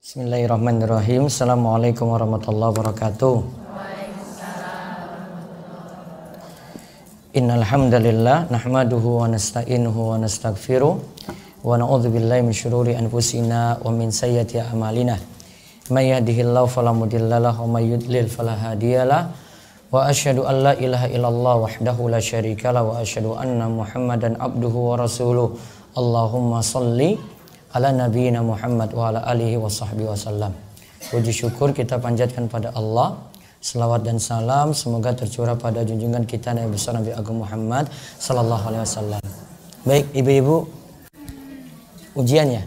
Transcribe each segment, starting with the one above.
Bismillahirrahmanirrahim. Assalamualaikum warahmatullahi wabarakatuh. Innal hamdalillah nahmaduhu wa nasta'inuhu wa nastaghfiruh wa na'udzu billahi min shururi anfusina wa min sayyiati a'malina. May yahdihillahu fala mudhillalah wa may yudlil fala hadiyalah. Wa asyhadu an la ilaha illallah wahdahu la syarikalah wa asyhadu anna Muhammadan abduhu wa rasuluh. Allahumma shalli ala Nabi Muhammad wa ala alihi wa sahbihi wa sallam. Puji syukur kita panjatkan pada Allah. Selawat dan salam semoga tercurah pada junjungan kita Nabi besar Nabi Agung Muhammad sallallahu alaihi wasallam. Baik, ibu-ibu. Ujiannya.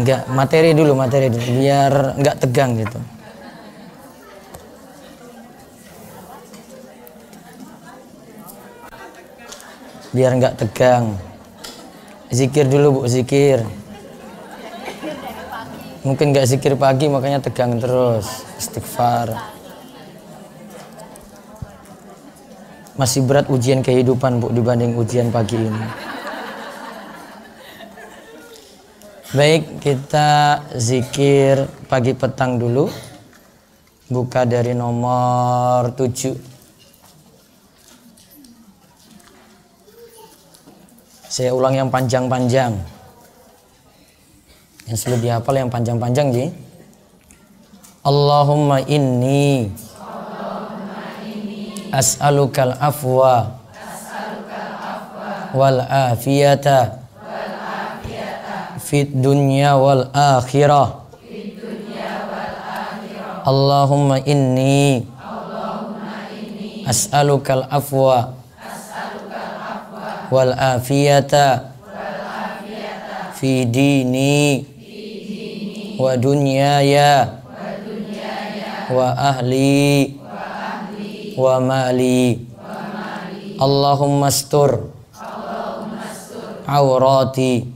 Enggak, materi dulu, materi dulu biar enggak tegang gitu. Biar enggak tegang. Zikir dulu bu, zikir. Mungkin nggak zikir pagi makanya tegang terus. Istighfar. Masih berat ujian kehidupan bu dibanding ujian pagi ini. Baik, kita zikir pagi petang dulu. Buka dari nomor 7. Saya ulang yang panjang-panjang. Yang sudah dihafal yang panjang-panjang, Ji. Allahumma inni as'alukal afwa wal afiyata fid dunya wal akhirah Allahumma inni as'alukal afwa wal afiyata fi dini wa dunyaya wa ahli wa mali Allahumma astur aurati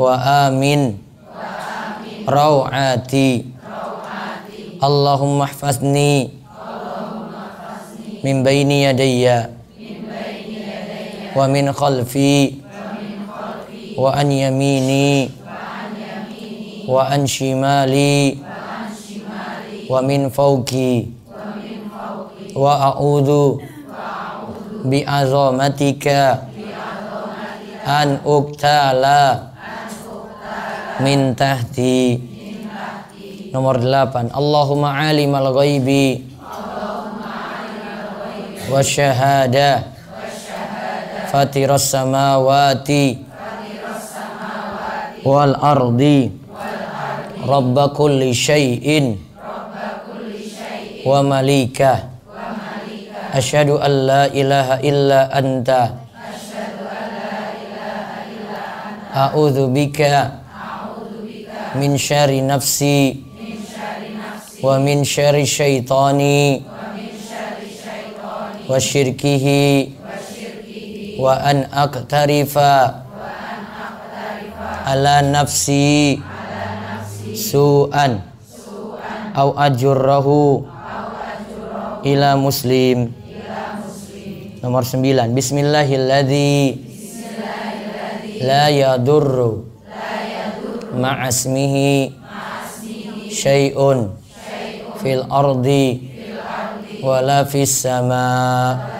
wa amin rawati Allahumma ihfazni min bayni yadayya wa min khalfi wa an yamini wa an shimali wa min fawqi wa a'udhu bi azamatika an uktala min tahti nomor delapan Allahumma alimal ghaibi wa syahada fatiras samawati wal ardi rabba kulli syai'in wa malika asyhadu an la ilaha illa anta a'udzu bika min syarri nafsi wa min syaitani wa syirkihi wa an aktarifa ala nafsi su'an au ajurrahu ila muslim nomor sembilan bismillahilladzi la yadurru ma'asmihi syai'un fil ardi wala fis sama'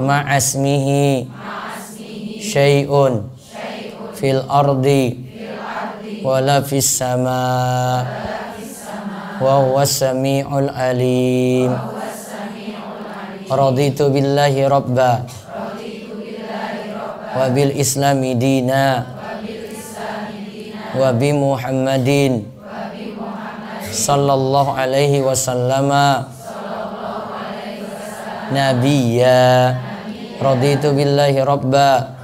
مع اسمه شيء في الأرض ولا في السماء وهو السميع العليم رضيت بالله ربا وبالإسلام دينا وبمحمد صلى الله عليه وسلم نبيا, نبيا Raditu billahi rabba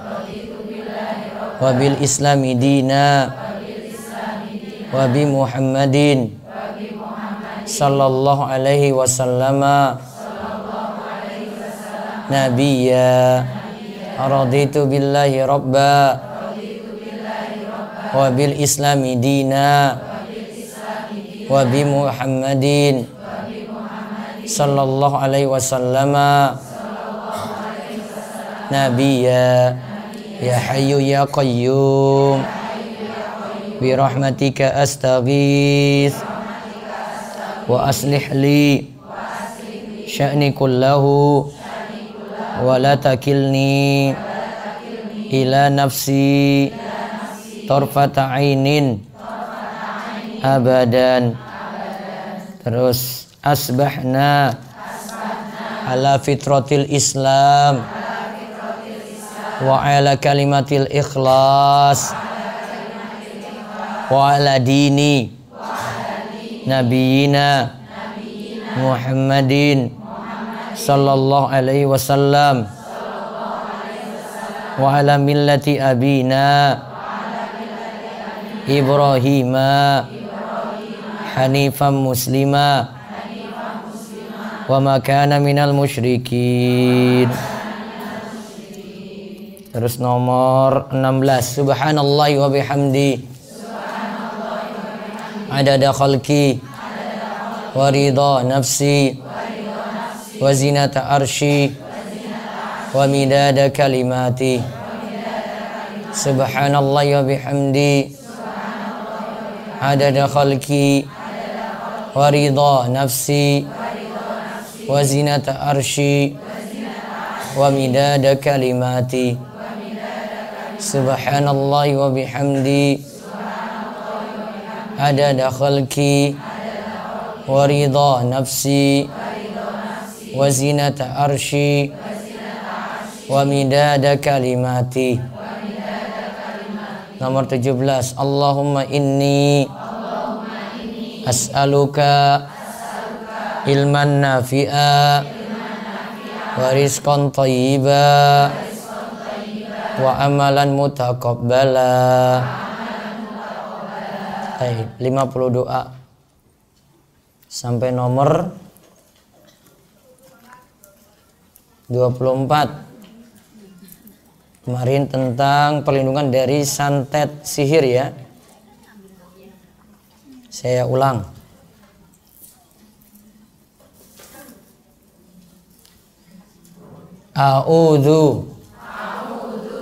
wa bil islami dina wa bi muhammadin sallallahu alaihi wasallama nabiyya raditu billahi rabba wa bil islami dina wa bi muhammadin sallallahu alaihi wasallama نبيا يا حي يا قيوم برحمتك أستغيث وأصلح لي شأني كله ولا تكلني takilni نفسي nafsi عين abadan. terus asbahna ala fitratil Islam wa ala kalimatil ikhlas wa ala dini nabiyina Muhammadin sallallahu alaihi wasallam wa ala millati abina Ibrahima hanifan muslima wa ma kana minal musyrikin Terus nomor 16 Subhanallah wa bihamdi Adada khalki Waridha nafsi Wazinata arshi Wa midada kalimati Subhanallah wa bihamdi Adada khalqi Wa nafsi Wa arshi Wa midada kalimati Subhanallah wa bihamdi Adada khalki Wa ridha nafsi Wa zinata arshi Wa midada kalimati Nomor 17 Allahumma inni As'aluka Ilman nafi'a Wa rizqan tayyiba wa amalan mutaqabbala. Baik, 50 doa sampai nomor 24 kemarin tentang perlindungan dari santet sihir ya saya ulang A'udhu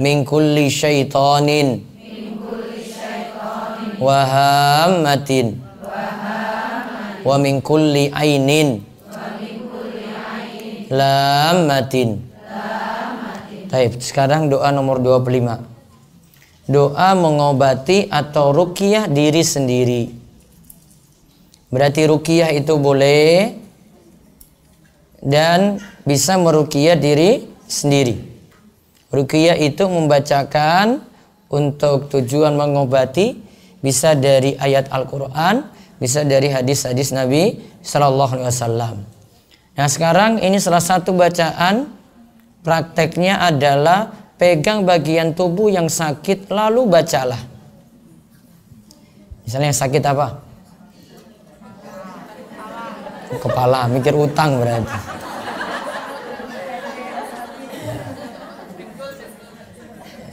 min kulli syaitanin wa hammatin wa min kulli ainin lamatin Baik, Sekarang doa nomor 25. Doa mengobati atau rukiah diri sendiri. Berarti rukiah itu boleh dan bisa merukiah diri sendiri. Rukiah itu membacakan untuk tujuan mengobati bisa dari ayat Al-Qur'an, bisa dari hadis-hadis Nabi Shallallahu alaihi wasallam. Nah, sekarang ini salah satu bacaan prakteknya adalah pegang bagian tubuh yang sakit lalu bacalah. Misalnya yang sakit apa? Kepala, mikir utang berarti.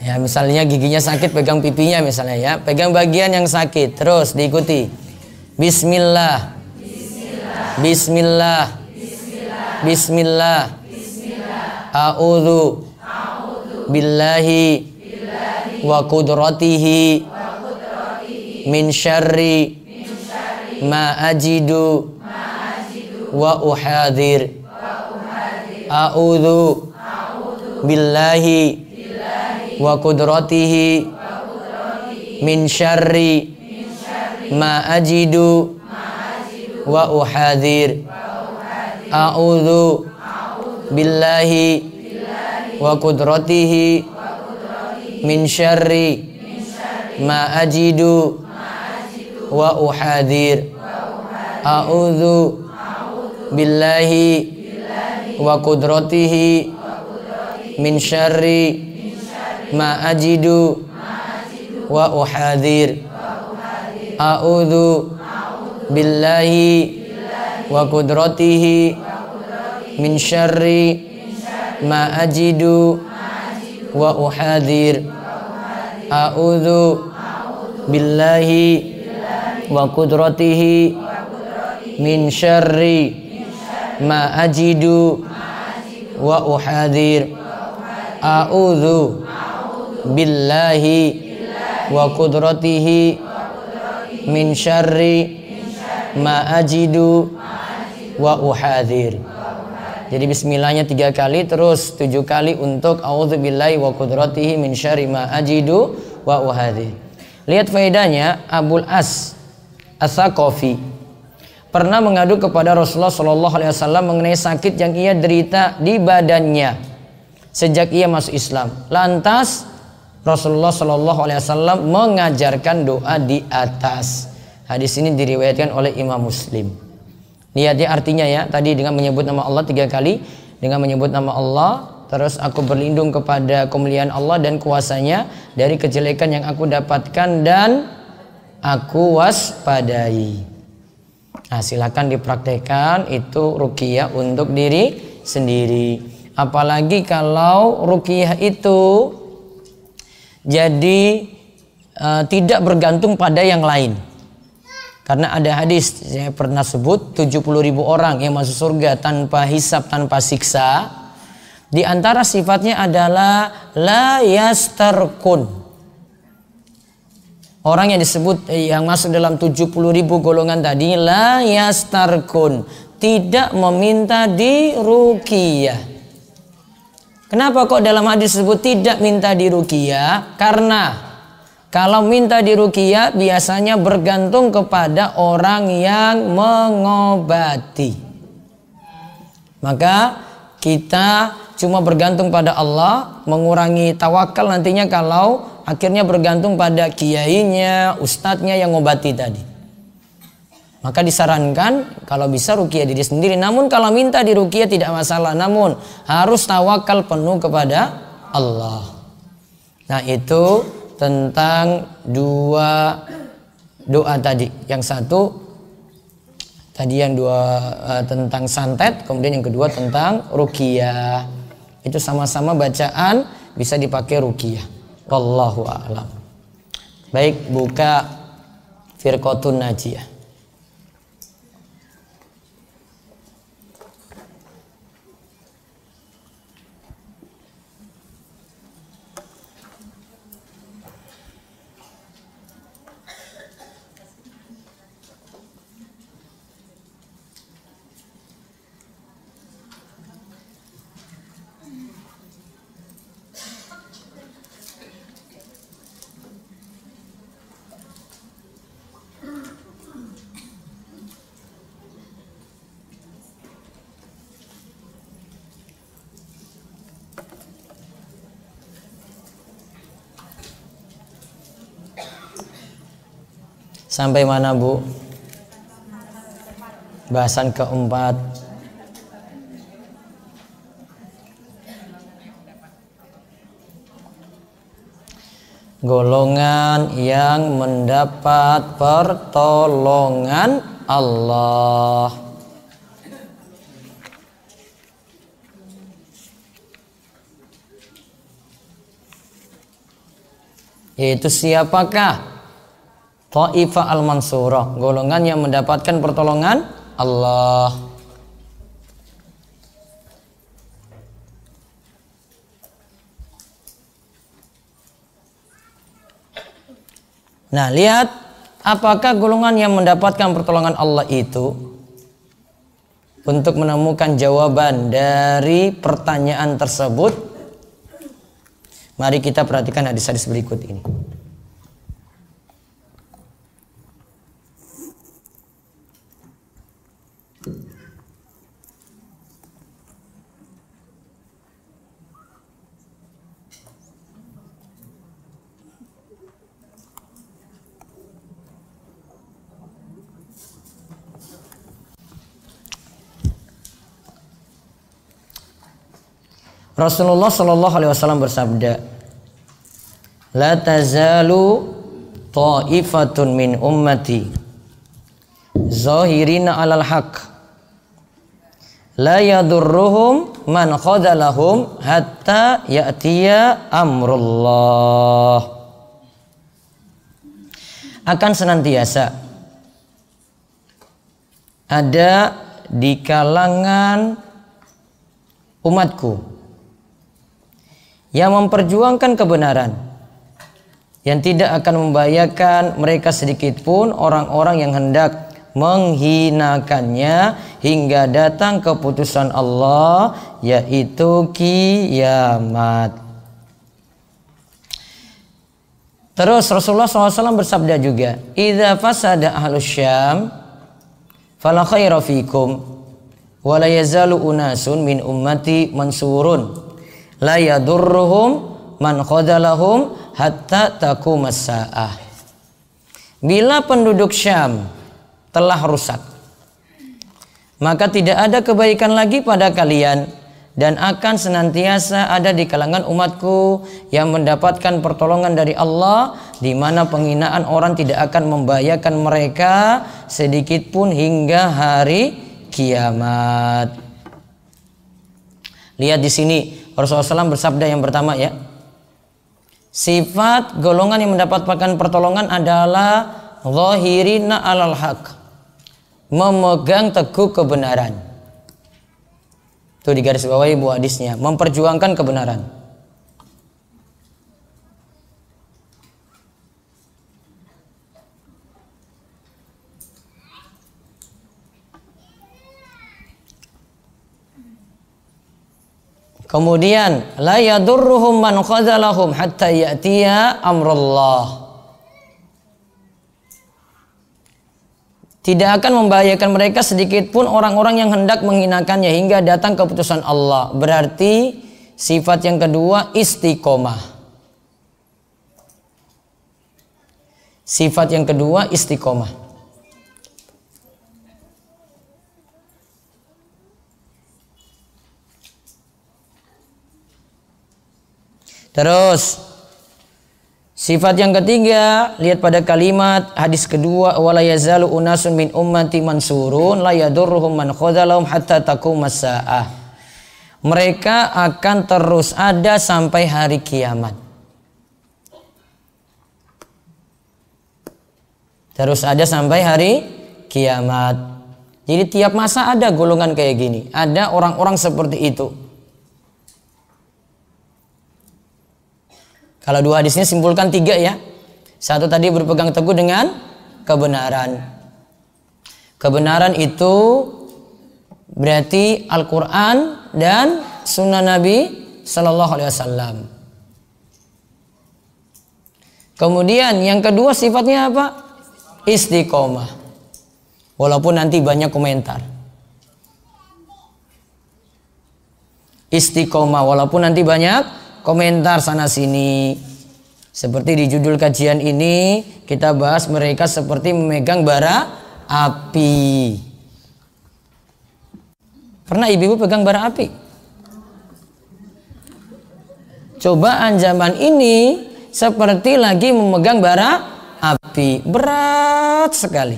Ya, misalnya giginya sakit pegang pipinya misalnya ya. Pegang bagian yang sakit terus diikuti. Bismillah. Bismillah. Bismillah. Bismillah. A'udzu billahi, billahi wa qudratihi min syarri ma ajidu wa uhadir a'udzu billahi wa kudratihi min syarri ma ajidu wa uhadhir a'udhu billahi wa kudratihi min syarri ma ajidu wa uhadhir a'udhu billahi wa kudratihi min syarri ma ajidu wa uhadir a'udhu billahi wa kudratihi min syarri ma ajidu wa uhadir a'udhu billahi wa kudratihi min syarri ma ajidu wa uhadir a'udhu billahi wa kudratihi min syarri ma ajidu wa uhadir. Jadi bismillahnya tiga kali terus tujuh kali untuk billahi wa kudratihi min syarri ma ajidu wa uhadir. Lihat faedahnya Abul As Asakofi pernah mengadu kepada Rasulullah Shallallahu Alaihi Wasallam mengenai sakit yang ia derita di badannya sejak ia masuk Islam. Lantas Rasulullah Shallallahu Alaihi Wasallam mengajarkan doa di atas. Hadis ini diriwayatkan oleh Imam Muslim. Niatnya artinya ya tadi dengan menyebut nama Allah tiga kali, dengan menyebut nama Allah, terus aku berlindung kepada kemuliaan Allah dan kuasanya dari kejelekan yang aku dapatkan dan aku waspadai. Nah, silakan dipraktekkan itu rukiah untuk diri sendiri. Apalagi kalau rukiah itu jadi uh, tidak bergantung pada yang lain. Karena ada hadis saya pernah sebut 70 ribu orang yang masuk surga tanpa hisap, tanpa siksa. Di antara sifatnya adalah la yastarkun. Orang yang disebut eh, yang masuk dalam 70 ribu golongan tadi la yastarkun. Tidak meminta di Kenapa kok dalam hadis tersebut tidak minta dirukia? Karena kalau minta dirukia biasanya bergantung kepada orang yang mengobati. Maka kita cuma bergantung pada Allah, mengurangi tawakal nantinya kalau akhirnya bergantung pada kiainya, ustadznya yang mengobati tadi. Maka disarankan kalau bisa rukia diri sendiri. Namun kalau minta rukia tidak masalah. Namun harus tawakal penuh kepada Allah. Nah itu tentang dua doa tadi. Yang satu tadi yang dua uh, tentang santet. Kemudian yang kedua tentang rukia. Itu sama-sama bacaan bisa dipakai rukia. Wallahu a'lam. Baik buka Firqotun Najiyah. Sampai mana Bu? Bahasan keempat. Golongan yang mendapat pertolongan Allah. yaitu siapakah Ta'ifa al-Mansurah, golongan yang mendapatkan pertolongan Allah. Nah, lihat apakah golongan yang mendapatkan pertolongan Allah itu untuk menemukan jawaban dari pertanyaan tersebut. Mari kita perhatikan hadis-hadis berikut ini. Rasulullah Shallallahu Alaihi Wasallam bersabda, La tazalu ta'ifatun min ummati zahirina alal haq la yadurruhum man khadalahum hatta ya'tiya amrullah akan senantiasa ada di kalangan umatku yang memperjuangkan kebenaran yang tidak akan membahayakan mereka sedikit pun orang-orang yang hendak menghinakannya hingga datang keputusan Allah yaitu kiamat. Terus Rasulullah SAW bersabda juga, "Idza fasada ahlus syam fala khaira fikum unasun min ummati mansurun." la man khadalahum hatta takumasaah. Bila penduduk Syam telah rusak, maka tidak ada kebaikan lagi pada kalian dan akan senantiasa ada di kalangan umatku yang mendapatkan pertolongan dari Allah di mana penghinaan orang tidak akan membahayakan mereka sedikit pun hingga hari kiamat. Lihat di sini Rasulullah SAW bersabda yang pertama ya. Sifat golongan yang mendapatkan pertolongan adalah zahirina alal haq. Memegang teguh kebenaran. Itu digarisbawahi garis bawah ibu hadisnya. Memperjuangkan kebenaran. Kemudian la yadurruhum man khazalahum hatta ya'tiya amrullah. Tidak akan membahayakan mereka sedikit pun orang-orang yang hendak menghinakannya hingga datang keputusan Allah. Berarti sifat yang kedua istiqomah. Sifat yang kedua istiqomah. Terus sifat yang ketiga lihat pada kalimat hadis kedua wala yazalu unasun min ummati mansurun la yadurruhum man khadalahum hatta taqumas masaah. Mereka akan terus ada sampai hari kiamat. Terus ada sampai hari kiamat. Jadi tiap masa ada golongan kayak gini, ada orang-orang seperti itu. Kalau dua hadisnya simpulkan tiga ya. Satu tadi berpegang teguh dengan kebenaran. Kebenaran itu berarti Al-Quran dan Sunnah Nabi Sallallahu Alaihi Wasallam. Kemudian yang kedua sifatnya apa? Istiqomah. Walaupun nanti banyak komentar. Istiqomah walaupun nanti banyak komentar sana sini. Seperti di judul kajian ini kita bahas mereka seperti memegang bara api. Pernah ibu-ibu pegang bara api? Cobaan zaman ini seperti lagi memegang bara api. Berat sekali.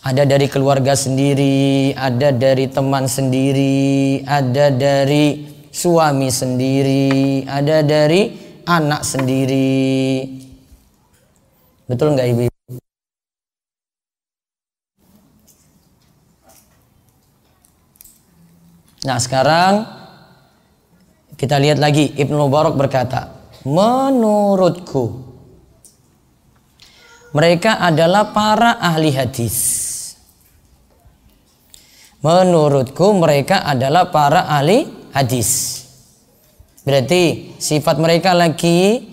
Ada dari keluarga sendiri, ada dari teman sendiri, ada dari suami sendiri, ada dari anak sendiri. Betul nggak ibu? Nah sekarang kita lihat lagi Ibnu Mubarak berkata, menurutku mereka adalah para ahli hadis. Menurutku mereka adalah para ahli hadis. Berarti sifat mereka lagi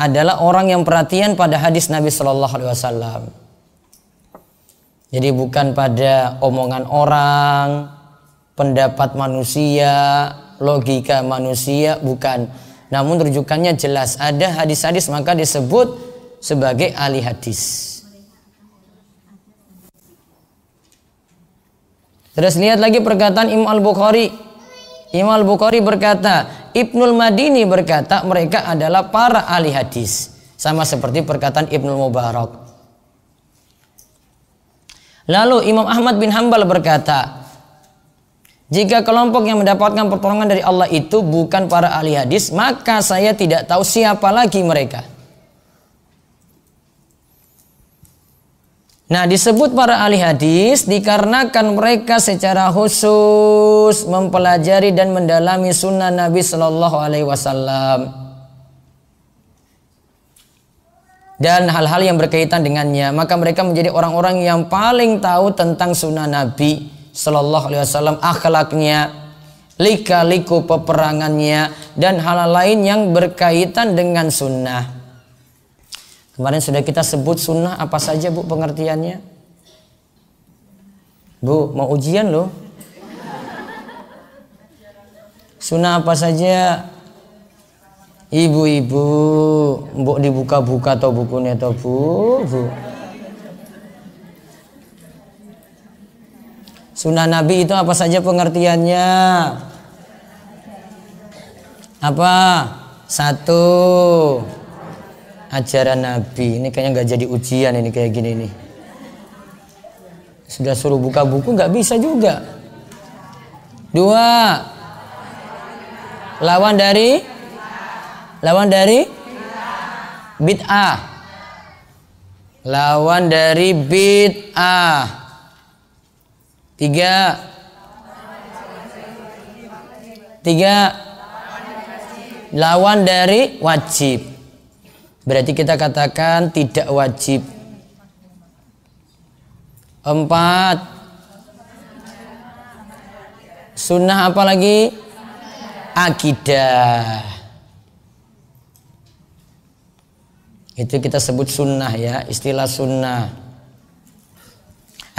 adalah orang yang perhatian pada hadis Nabi Shallallahu Alaihi Wasallam. Jadi bukan pada omongan orang, pendapat manusia, logika manusia, bukan. Namun rujukannya jelas ada hadis-hadis maka disebut sebagai ahli hadis. Terus lihat lagi perkataan Imam Al-Bukhari. Imam Al-Bukhari berkata, Ibnul Madini berkata mereka adalah para ahli hadis. Sama seperti perkataan Ibnul Mubarak. Lalu Imam Ahmad bin Hambal berkata, jika kelompok yang mendapatkan pertolongan dari Allah itu bukan para ahli hadis, maka saya tidak tahu siapa lagi mereka. Nah, disebut para ahli hadis dikarenakan mereka secara khusus mempelajari dan mendalami sunnah Nabi Shallallahu Alaihi Wasallam dan hal-hal yang berkaitan dengannya. Maka mereka menjadi orang-orang yang paling tahu tentang sunnah Nabi Shallallahu Alaihi Wasallam, akhlaknya, lika-liku peperangannya, dan hal-hal lain yang berkaitan dengan sunnah. Kemarin sudah kita sebut sunnah apa saja bu pengertiannya? Bu, mau ujian loh. Sunnah apa saja? Ibu-ibu, mbok dibuka-buka atau bukunya atau bu, bu. Sunnah Nabi itu apa saja pengertiannya? Apa? Satu ajaran Nabi. Ini kayaknya nggak jadi ujian ini kayak gini nih. Sudah suruh buka buku nggak bisa juga. Dua. Lawan dari lawan dari a, Lawan dari a. Tiga. Tiga. Lawan dari wajib. Berarti kita katakan tidak wajib. Empat. Sunnah apa lagi? Akidah. Itu kita sebut sunnah ya, istilah sunnah.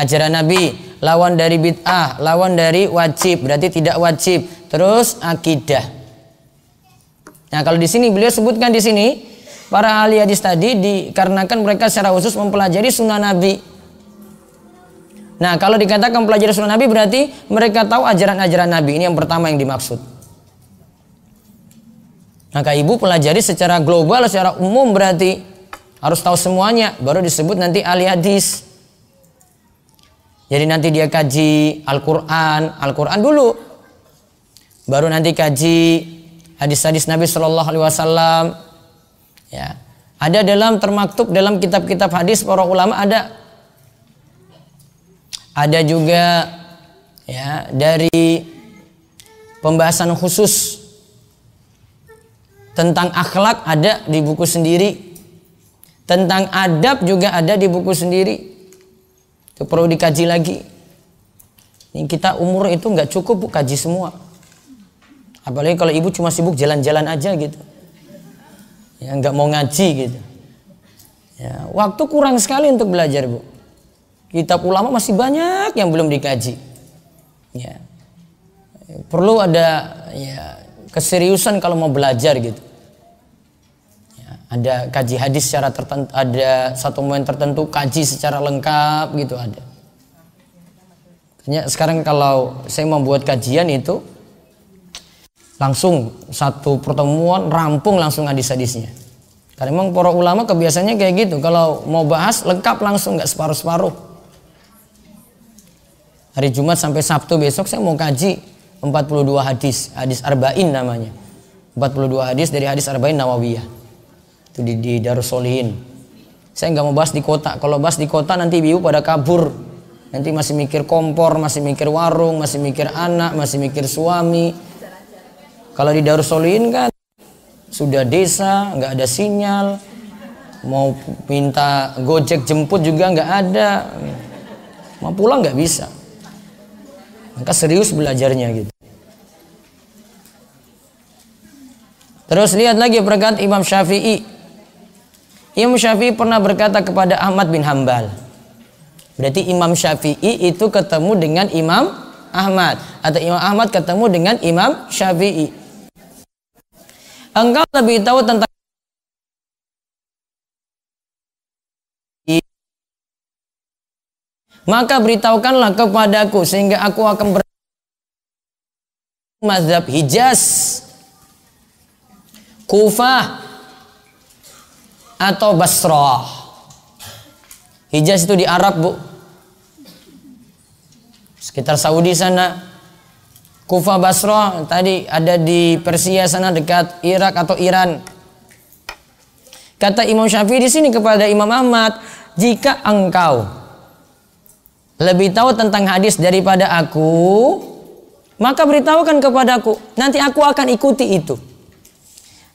Ajaran Nabi, lawan dari bid'ah, lawan dari wajib, berarti tidak wajib. Terus akidah. Nah, kalau di sini beliau sebutkan di sini, para ahli hadis tadi dikarenakan mereka secara khusus mempelajari sunnah Nabi. Nah, kalau dikatakan pelajari sunnah Nabi berarti mereka tahu ajaran-ajaran Nabi. Ini yang pertama yang dimaksud. Maka ibu pelajari secara global, secara umum berarti harus tahu semuanya. Baru disebut nanti ahli hadis. Jadi nanti dia kaji Al-Quran, Al-Quran dulu. Baru nanti kaji hadis-hadis Nabi Shallallahu Alaihi Wasallam, Ya. Ada dalam termaktub dalam kitab-kitab hadis para ulama ada ada juga ya dari pembahasan khusus tentang akhlak ada di buku sendiri tentang adab juga ada di buku sendiri itu perlu dikaji lagi ini kita umur itu nggak cukup bu, kaji semua apalagi kalau ibu cuma sibuk jalan-jalan aja gitu ya nggak mau ngaji gitu ya waktu kurang sekali untuk belajar bu kitab ulama masih banyak yang belum dikaji ya perlu ada ya keseriusan kalau mau belajar gitu ya, ada kaji hadis secara tertentu ada satu momen tertentu kaji secara lengkap gitu ada sekarang kalau saya membuat kajian itu langsung satu pertemuan rampung langsung hadis-hadisnya karena memang para ulama kebiasaannya kayak gitu kalau mau bahas lengkap langsung nggak separuh-separuh hari Jumat sampai Sabtu besok saya mau kaji 42 hadis hadis arba'in namanya 42 hadis dari hadis arba'in nawawiyah itu di, di Darussolihin saya nggak mau bahas di kota kalau bahas di kota nanti ibu pada kabur nanti masih mikir kompor masih mikir warung masih mikir anak masih mikir suami kalau di Darussolin kan sudah desa, nggak ada sinyal, mau minta gojek jemput juga nggak ada, mau pulang nggak bisa. Maka serius belajarnya gitu. Terus lihat lagi perkataan Imam Syafi'i. Imam Syafi'i pernah berkata kepada Ahmad bin Hambal. Berarti Imam Syafi'i itu ketemu dengan Imam Ahmad atau Imam Ahmad ketemu dengan Imam Syafi'i. Engkau lebih tahu tentang maka beritahukanlah kepadaku sehingga aku akan ber mazhab Hijaz Kufah atau Basrah Hijaz itu di Arab bu sekitar Saudi sana Kufa Basra tadi ada di Persia sana dekat Irak atau Iran. Kata Imam Syafi'i di sini kepada Imam Ahmad, jika engkau lebih tahu tentang hadis daripada aku, maka beritahukan kepadaku, nanti aku akan ikuti itu.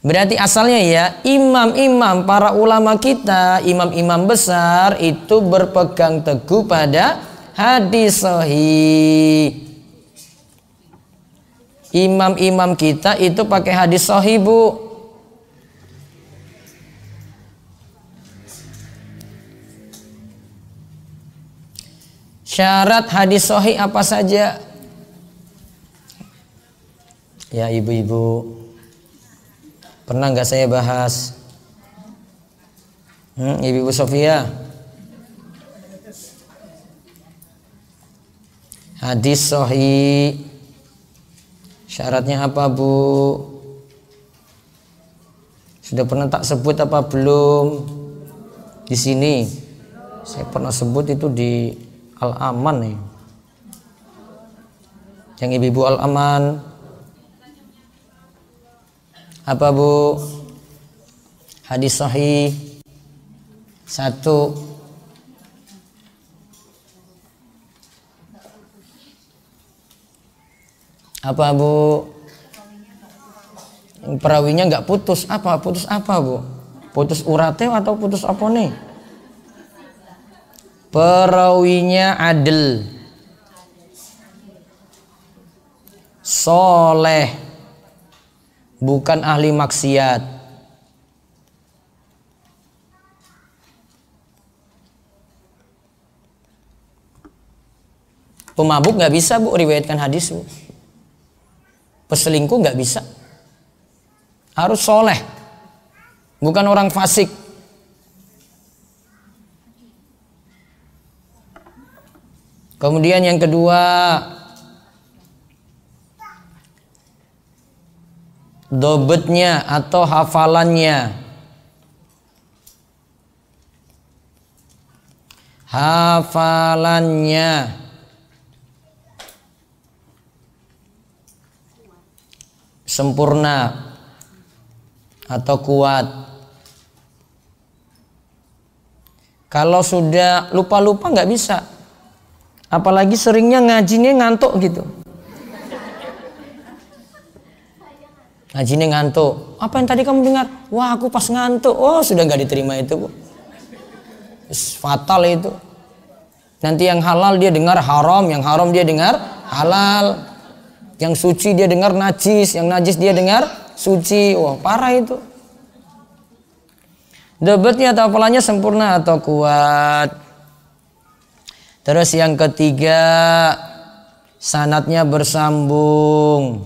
Berarti asalnya ya, imam-imam para ulama kita, imam-imam besar itu berpegang teguh pada hadis sahih imam-imam kita itu pakai hadis sahih bu syarat hadis sahih apa saja ya ibu-ibu pernah nggak saya bahas hmm, ibu-ibu Sofia hadis sahih Syaratnya apa, Bu? Sudah pernah tak sebut apa belum? Di sini. Saya pernah sebut itu di Al-Aman nih. Yang ibu-ibu Al-Aman. Apa, Bu? Hadis sahih. Satu apa bu perawinya nggak putus apa putus apa bu putus urate atau putus apa nih perawinya adil soleh bukan ahli maksiat pemabuk nggak bisa bu riwayatkan hadis bu Peselingkuh nggak bisa. Harus soleh. Bukan orang fasik. Kemudian yang kedua dobetnya atau hafalannya hafalannya sempurna atau kuat. Kalau sudah lupa-lupa nggak bisa. Apalagi seringnya ngajinya ngantuk gitu. Ngajinya ngantuk. Apa yang tadi kamu dengar? Wah aku pas ngantuk. Oh sudah nggak diterima itu bu. Fatal itu. Nanti yang halal dia dengar haram, yang haram dia dengar halal. Yang suci dia dengar najis, yang najis dia dengar suci. Wah, parah itu. Debatnya atau polanya sempurna atau kuat. Terus yang ketiga, sanatnya bersambung.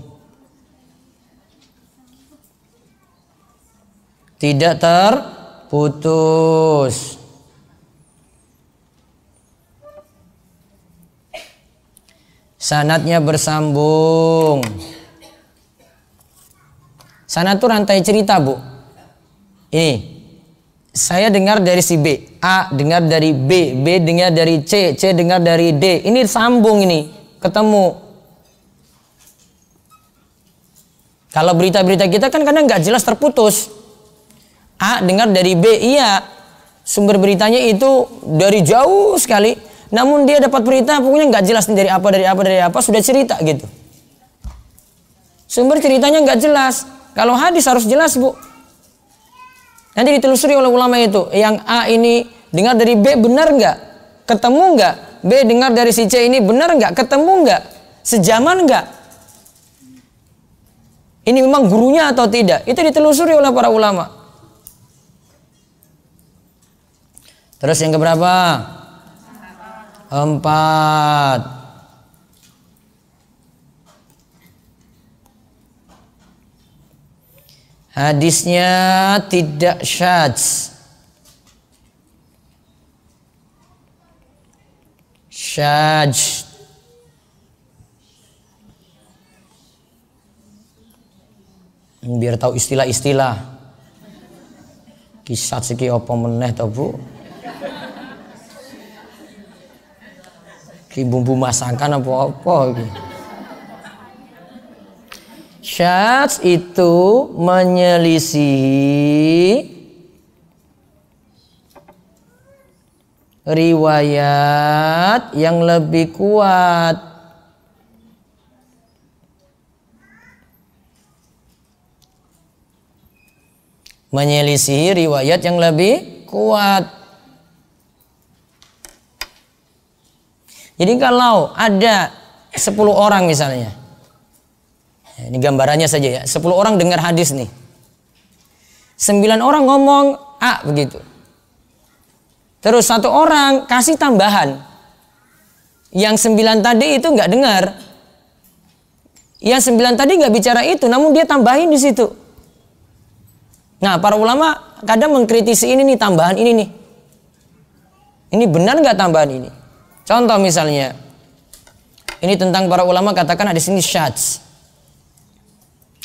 Tidak terputus. sanatnya bersambung sanat itu rantai cerita bu ini saya dengar dari si B, A dengar dari B, B dengar dari C, C dengar dari D. Ini sambung ini, ketemu. Kalau berita-berita kita kan kadang nggak jelas terputus. A dengar dari B, iya. Sumber beritanya itu dari jauh sekali. Namun dia dapat berita pokoknya nggak jelas dari apa dari apa dari apa sudah cerita gitu. Sumber ceritanya nggak jelas. Kalau hadis harus jelas bu. Nanti ditelusuri oleh ulama itu. Yang A ini dengar dari B benar nggak? Ketemu nggak? B dengar dari si C ini benar nggak? Ketemu nggak? Sejaman nggak? Ini memang gurunya atau tidak? Itu ditelusuri oleh para ulama. Terus yang keberapa? empat hadisnya tidak syadz syadz biar tahu istilah-istilah kisah siki apa meneh tahu bu Ki bumbu masakan apa-apa iki. itu menyelisihi riwayat yang lebih kuat. Menyelisihi riwayat yang lebih kuat. Jadi kalau ada 10 orang misalnya. Ini gambarannya saja ya. 10 orang dengar hadis nih. 9 orang ngomong A begitu. Terus satu orang kasih tambahan. Yang 9 tadi itu nggak dengar. Yang 9 tadi nggak bicara itu, namun dia tambahin di situ. Nah, para ulama kadang mengkritisi ini nih tambahan ini nih. Ini benar nggak tambahan ini? Contoh misalnya, ini tentang para ulama katakan ada sini syads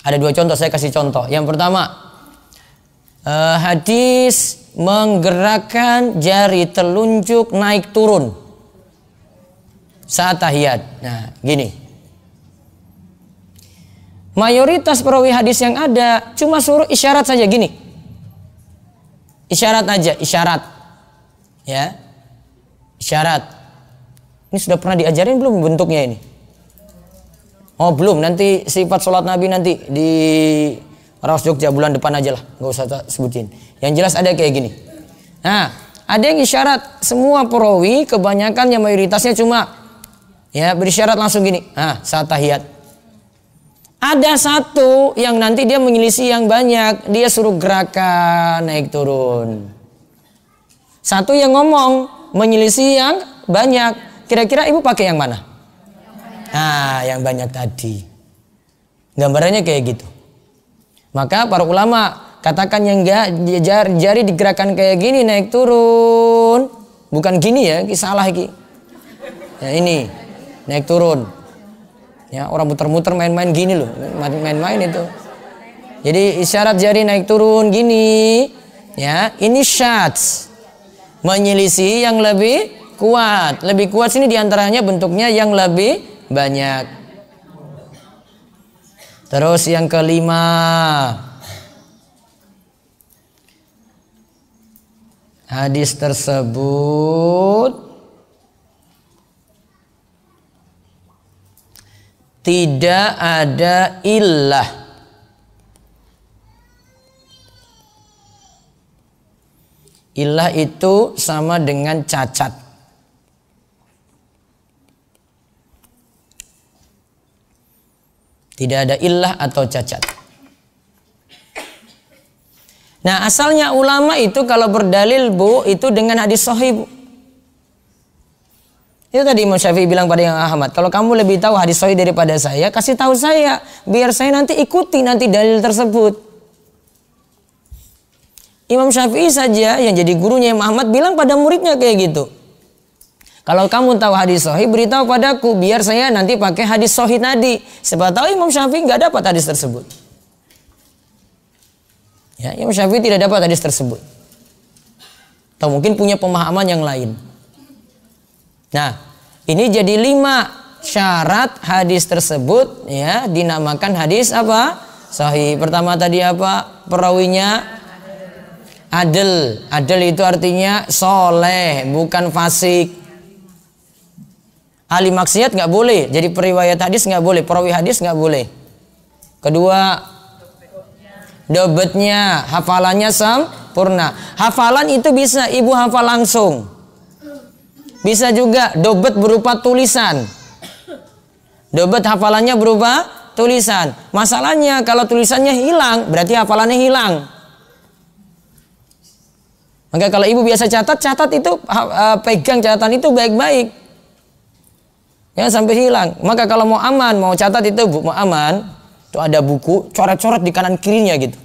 Ada dua contoh saya kasih contoh. Yang pertama, uh, hadis menggerakkan jari telunjuk naik turun saat tahiyat. Nah, gini. Mayoritas perawi hadis yang ada cuma suruh isyarat saja gini. Isyarat aja, isyarat. Ya. Isyarat. Ini sudah pernah diajarin belum bentuknya ini? Oh belum, nanti sifat sholat Nabi nanti di Raus Jogja bulan depan aja lah, nggak usah sebutin. Yang jelas ada kayak gini. Nah, ada yang isyarat semua perawi kebanyakan yang mayoritasnya cuma ya berisyarat langsung gini. Nah, saat tahiyat. Ada satu yang nanti dia menyelisih yang banyak, dia suruh gerakan naik turun. Satu yang ngomong menyelisih yang banyak, Kira-kira ibu pakai yang mana? nah yang banyak tadi. Gambarannya kayak gitu. Maka para ulama katakan yang enggak jari, jari digerakkan kayak gini naik turun. Bukan gini ya, salah ki. Ya ini naik turun. Ya orang muter-muter main-main gini loh, main-main itu. Jadi isyarat jari naik turun gini. Ya, ini shots Menyelisih yang lebih kuat. Lebih kuat sini diantaranya bentuknya yang lebih banyak. Terus yang kelima. Hadis tersebut tidak ada ilah Ilah itu sama dengan cacat. Tidak ada illah atau cacat. Nah asalnya ulama itu kalau berdalil bu itu dengan hadis sahih bu. Itu tadi Imam Syafi'i bilang pada yang Ahmad, kalau kamu lebih tahu hadis sahih daripada saya, kasih tahu saya, biar saya nanti ikuti nanti dalil tersebut. Imam Syafi'i saja yang jadi gurunya Imam Ahmad bilang pada muridnya kayak gitu. Kalau kamu tahu hadis sohi, beritahu padaku biar saya nanti pakai hadis sohi tadi. sebab tahu Imam Syafi'i nggak dapat hadis tersebut. Ya, Imam Syafi'i tidak dapat hadis tersebut. Atau mungkin punya pemahaman yang lain. Nah, ini jadi lima syarat hadis tersebut ya dinamakan hadis apa? Sahih. Pertama tadi apa? Perawinya adil. Adil itu artinya soleh, bukan fasik ahli maksiat nggak boleh jadi periwayat hadis nggak boleh perawi hadis nggak boleh kedua dobetnya hafalannya sempurna hafalan itu bisa ibu hafal langsung bisa juga dobet berupa tulisan dobet hafalannya berupa tulisan masalahnya kalau tulisannya hilang berarti hafalannya hilang maka kalau ibu biasa catat, catat itu eh, pegang catatan itu baik-baik. Jangan ya, sampai hilang. Maka kalau mau aman, mau catat itu bu, mau aman, itu ada buku coret-coret di kanan kirinya gitu.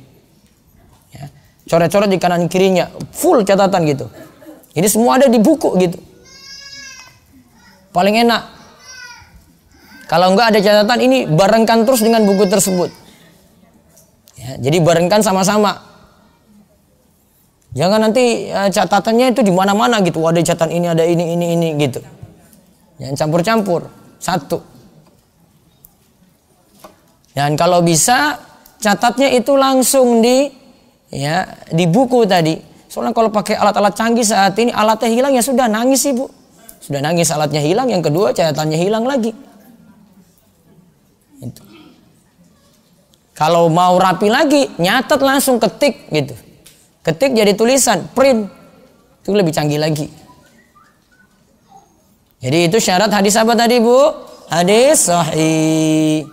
Ya. Coret-coret di kanan kirinya, full catatan gitu. Ini semua ada di buku gitu. Paling enak. Kalau enggak ada catatan ini barengkan terus dengan buku tersebut. Ya, jadi barengkan sama-sama. Jangan nanti eh, catatannya itu di mana-mana gitu. Ada catatan ini, ada ini, ini, ini gitu. Jangan campur-campur. Satu. Dan kalau bisa catatnya itu langsung di ya di buku tadi. Soalnya kalau pakai alat-alat canggih saat ini alatnya hilang ya sudah nangis ibu. Sudah nangis alatnya hilang, yang kedua catatannya hilang lagi. Itu. Kalau mau rapi lagi, nyatet langsung ketik gitu. Ketik jadi tulisan, print. Itu lebih canggih lagi. Jadi itu syarat hadis apa tadi Bu? Hadis sahih.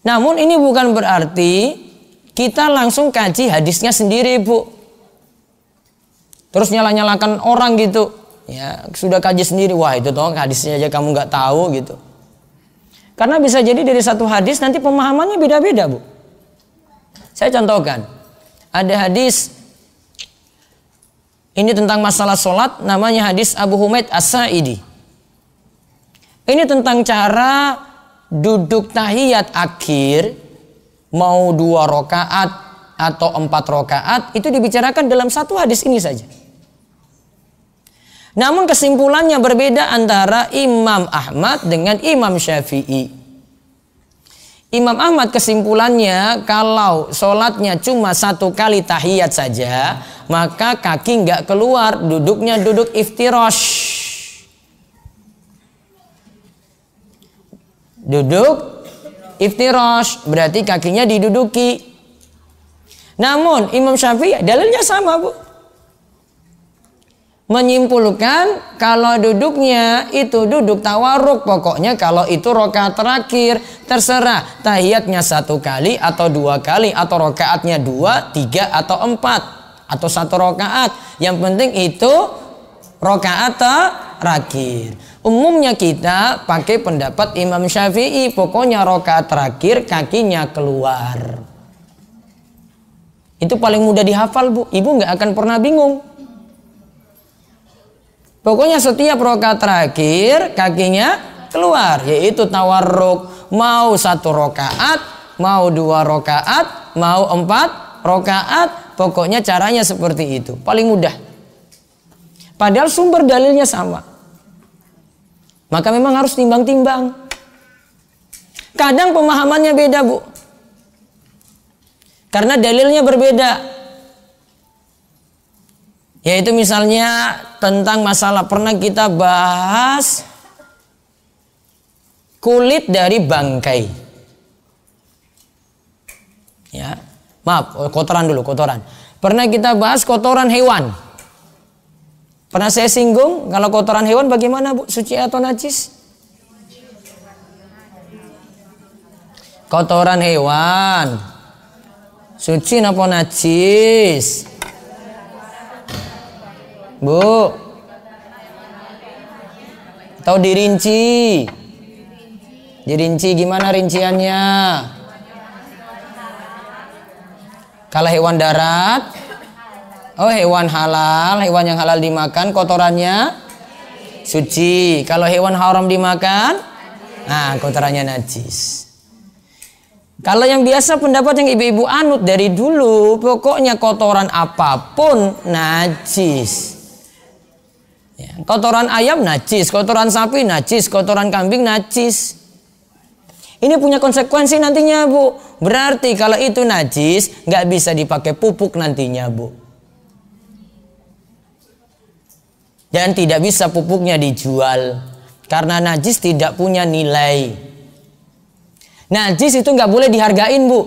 Namun ini bukan berarti kita langsung kaji hadisnya sendiri Bu. Terus nyala-nyalakan orang gitu. Ya, sudah kaji sendiri. Wah, itu toh hadisnya aja kamu nggak tahu gitu. Karena bisa jadi dari satu hadis nanti pemahamannya beda-beda, Bu. Saya contohkan. Ada hadis ini tentang masalah sholat, namanya hadis Abu Humaid As-Sa'idi. Ini tentang cara duduk tahiyat akhir, mau dua rokaat atau empat rokaat, itu dibicarakan dalam satu hadis ini saja. Namun kesimpulannya berbeda antara Imam Ahmad dengan Imam Syafi'i. Imam Ahmad kesimpulannya kalau sholatnya cuma satu kali tahiyat saja maka kaki nggak keluar duduknya duduk iftirosh duduk iftirosh berarti kakinya diduduki namun Imam Syafi'i dalilnya sama bu menyimpulkan kalau duduknya itu duduk tawaruk pokoknya kalau itu rokaat terakhir terserah tahiyatnya satu kali atau dua kali atau rokaatnya dua tiga atau empat atau satu rokaat yang penting itu rokaat terakhir umumnya kita pakai pendapat Imam Syafi'i pokoknya rokaat terakhir kakinya keluar itu paling mudah dihafal bu ibu nggak akan pernah bingung Pokoknya setiap rokaat terakhir kakinya keluar yaitu tawarruk mau satu rokaat mau dua rokaat mau empat rokaat pokoknya caranya seperti itu paling mudah padahal sumber dalilnya sama maka memang harus timbang-timbang kadang pemahamannya beda bu karena dalilnya berbeda yaitu misalnya tentang masalah pernah kita bahas kulit dari bangkai. Ya, maaf, kotoran dulu, kotoran. Pernah kita bahas kotoran hewan. Pernah saya singgung kalau kotoran hewan bagaimana Bu? Suci atau najis? Kotoran hewan. Suci apa najis? Bu. Atau dirinci. Dirinci gimana rinciannya? Kalau hewan darat, oh hewan halal, hewan yang halal dimakan kotorannya suci. Kalau hewan haram dimakan, nah kotorannya najis. Kalau yang biasa pendapat yang ibu-ibu anut dari dulu, pokoknya kotoran apapun najis. Ya. Kotoran ayam najis, kotoran sapi najis, kotoran kambing najis. Ini punya konsekuensi nantinya bu. Berarti kalau itu najis nggak bisa dipakai pupuk nantinya bu. Dan tidak bisa pupuknya dijual karena najis tidak punya nilai. Najis itu nggak boleh dihargain bu.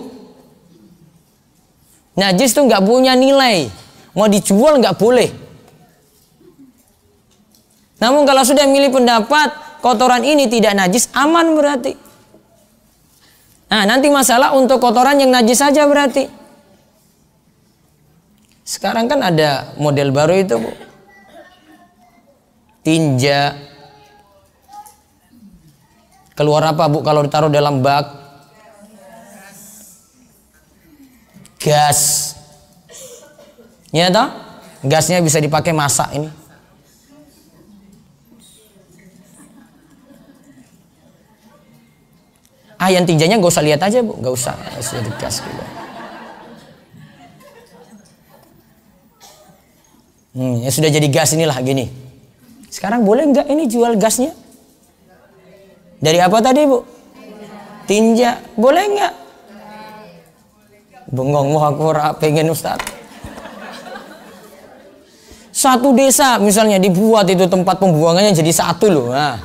Najis itu nggak punya nilai. Mau dijual nggak boleh. Namun kalau sudah milih pendapat kotoran ini tidak najis, aman berarti. Nah, nanti masalah untuk kotoran yang najis saja berarti. Sekarang kan ada model baru itu, Bu. Tinja. Keluar apa, Bu, kalau ditaruh dalam bak? Gas. Ya toh? Gasnya bisa dipakai masak ini. ah yang tinjanya gak usah lihat aja bu gak usah sudah dikas gitu hmm, ya sudah jadi gas inilah gini sekarang boleh nggak ini jual gasnya dari apa tadi bu tinja boleh nggak bengong mau aku pengen ustad satu desa misalnya dibuat itu tempat pembuangannya jadi satu loh nah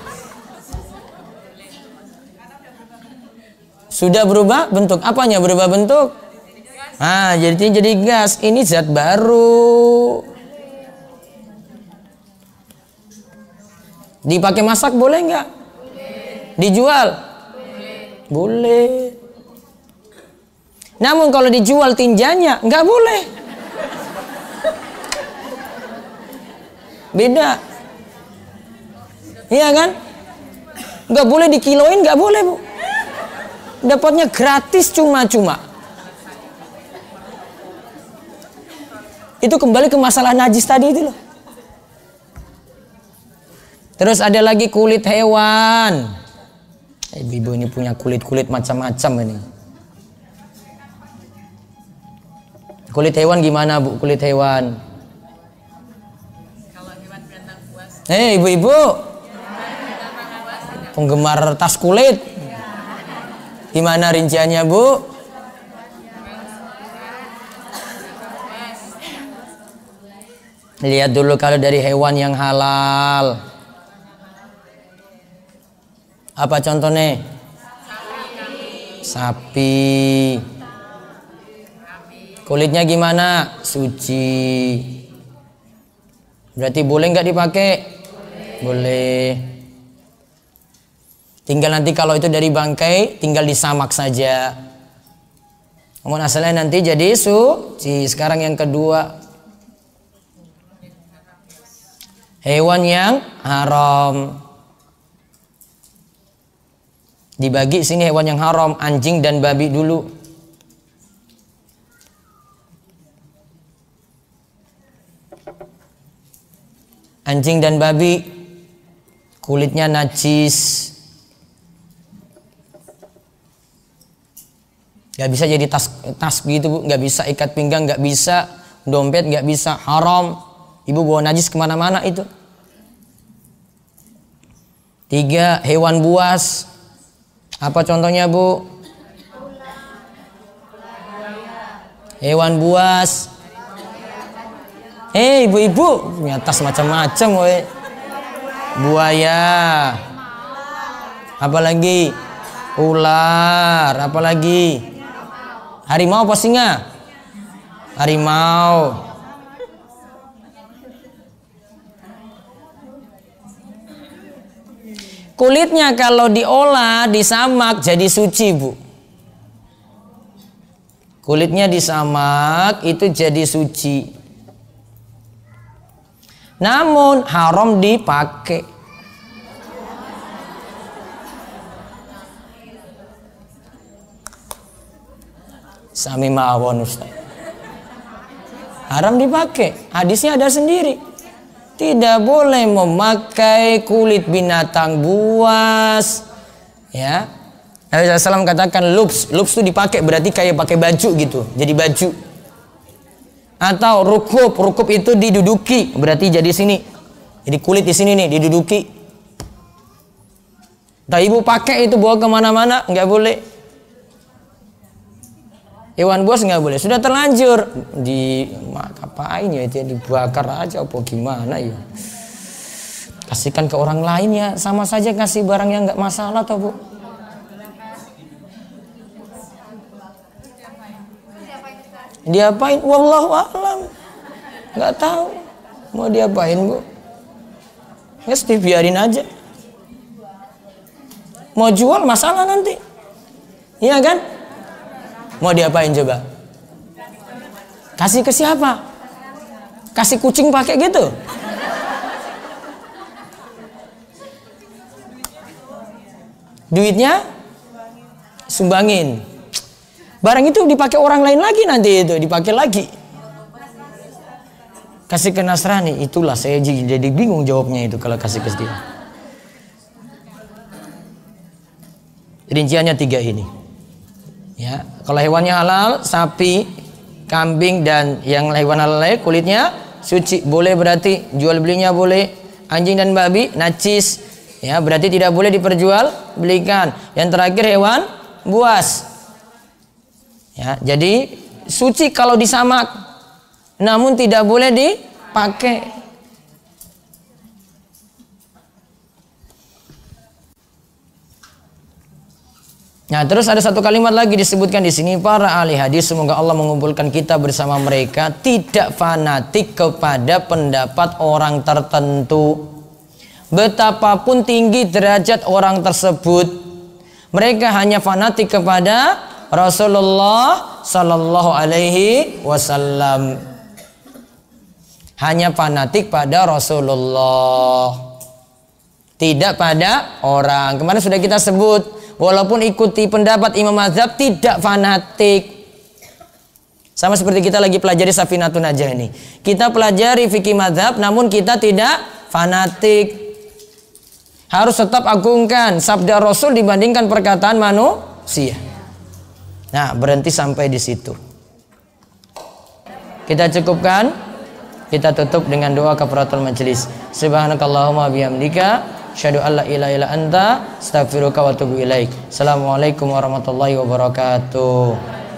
Sudah berubah bentuk. Apanya berubah bentuk? Ah, jadi jadi gas. Ini zat baru. Dipakai masak boleh nggak? Dijual? Boleh. Namun kalau dijual tinjanya nggak boleh. Beda. Iya kan? Nggak boleh dikiloin, nggak boleh bu dapatnya gratis cuma-cuma. Itu kembali ke masalah najis tadi itu loh. Terus ada lagi kulit hewan. Eh, ibu-ibu ini punya kulit-kulit macam-macam ini. Kulit hewan gimana bu? Kulit hewan? Eh, ibu-ibu. Penggemar tas kulit. Gimana rinciannya, Bu? Lihat dulu kalau dari hewan yang halal. Apa contohnya? Sapi. Kulitnya gimana? Suci. Berarti boleh nggak dipakai? Boleh. boleh. Tinggal nanti kalau itu dari bangkai, tinggal disamak saja. Namun asalnya nanti jadi suci. Sekarang yang kedua. Hewan yang haram. Dibagi sini hewan yang haram, anjing dan babi dulu. anjing dan babi kulitnya najis nggak bisa jadi tas tas gitu bu nggak bisa ikat pinggang nggak bisa dompet nggak bisa haram ibu bawa najis kemana-mana itu tiga hewan buas apa contohnya bu hewan buas eh hey, ibu-ibu punya tas macam-macam we. buaya apalagi ular apalagi Harimau apa singa? Harimau. Kulitnya kalau diolah, disamak jadi suci, Bu. Kulitnya disamak itu jadi suci. Namun haram dipakai. Sami ma'awon Ustaz. Haram dipakai. Hadisnya ada sendiri. Tidak boleh memakai kulit binatang buas. Ya. Nabi SAW katakan lubs. Lubs itu dipakai berarti kayak pakai baju gitu. Jadi baju. Atau rukup, rukup itu diduduki. Berarti jadi sini. Jadi kulit di sini nih diduduki. Tak ibu pakai itu bawa kemana-mana. Nggak boleh. Hewan buas nggak boleh. Sudah terlanjur di apain ya dia dibakar aja apa gimana ya. Kasihkan ke orang lain ya sama saja kasih barang yang nggak masalah toh bu. Diapain? Wallahu alam. Nggak tahu mau dia diapain bu. Ya biarin aja. Mau jual masalah nanti. Iya kan? Mau diapain coba? Kasih ke siapa? Kasih kucing pakai gitu? Duitnya sumbangin. Barang itu dipakai orang lain lagi nanti itu, dipakai lagi. Kasih ke Nasrani, itulah saya jadi bingung jawabnya itu kalau kasih ke dia. Rinciannya tiga ini. Ya, kalau hewannya halal, sapi, kambing dan yang hewan halal lain kulitnya suci, boleh berarti jual belinya boleh. Anjing dan babi najis, ya berarti tidak boleh diperjual belikan. Yang terakhir hewan buas. Ya, jadi suci kalau disamak, namun tidak boleh dipakai. Nah, terus ada satu kalimat lagi disebutkan di sini para ahli hadis semoga Allah mengumpulkan kita bersama mereka tidak fanatik kepada pendapat orang tertentu. Betapapun tinggi derajat orang tersebut, mereka hanya fanatik kepada Rasulullah sallallahu alaihi wasallam. Hanya fanatik pada Rasulullah. Tidak pada orang. Kemarin sudah kita sebut walaupun ikuti pendapat imam mazhab tidak fanatik sama seperti kita lagi pelajari Safinatun Najah kita pelajari fikih mazhab namun kita tidak fanatik harus tetap agungkan sabda Rasul dibandingkan perkataan manusia nah berhenti sampai di situ kita cukupkan kita tutup dengan doa kafaratul majelis subhanakallahumma bihamdika syadu Allah ilaha illa anta astaghfiruka wa atubu ilaik. Assalamualaikum warahmatullahi wabarakatuh.